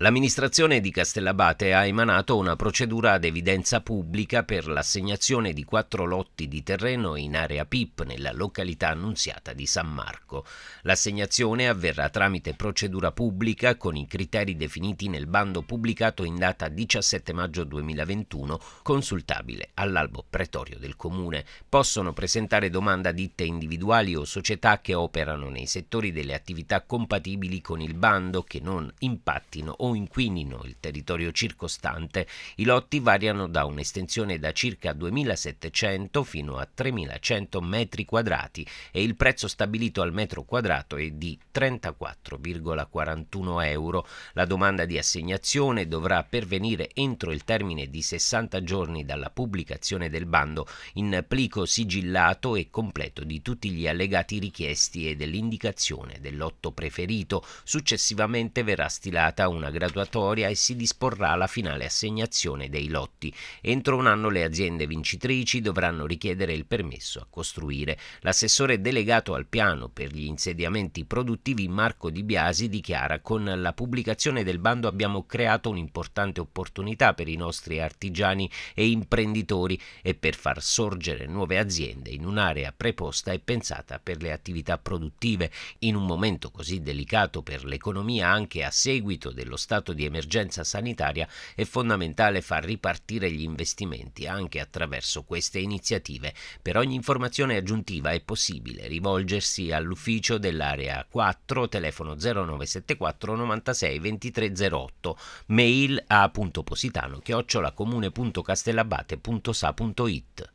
L'amministrazione di Castellabate ha emanato una procedura ad evidenza pubblica per l'assegnazione di quattro lotti di terreno in area PIP nella località annunziata di San Marco. L'assegnazione avverrà tramite procedura pubblica con i criteri definiti nel bando pubblicato in data 17 maggio 2021, consultabile all'albo pretorio del comune. Possono presentare domanda ditte individuali o società che operano nei settori delle attività compatibili con il bando che non impattino o o inquinino il territorio circostante. I lotti variano da un'estensione da circa 2.700 fino a 3.100 metri quadrati e il prezzo stabilito al metro quadrato è di 34,41 euro. La domanda di assegnazione dovrà pervenire entro il termine di 60 giorni dalla pubblicazione del bando in plico sigillato e completo di tutti gli allegati richiesti e dell'indicazione del lotto preferito. Successivamente verrà stilata una graduatoria e si disporrà la finale assegnazione dei lotti. Entro un anno le aziende vincitrici dovranno richiedere il permesso a costruire. L'assessore delegato al piano per gli insediamenti produttivi Marco Di Biasi dichiara con la pubblicazione del bando abbiamo creato un'importante opportunità per i nostri artigiani e imprenditori e per far sorgere nuove aziende in un'area preposta e pensata per le attività produttive. In un momento così delicato per l'economia anche a seguito dello stato di emergenza sanitaria è fondamentale far ripartire gli investimenti anche attraverso queste iniziative. Per ogni informazione aggiuntiva è possibile rivolgersi all'ufficio dell'area 4 telefono 0974 96 2308 mail a.positano chiocciolacomune.castellabate.sa.it.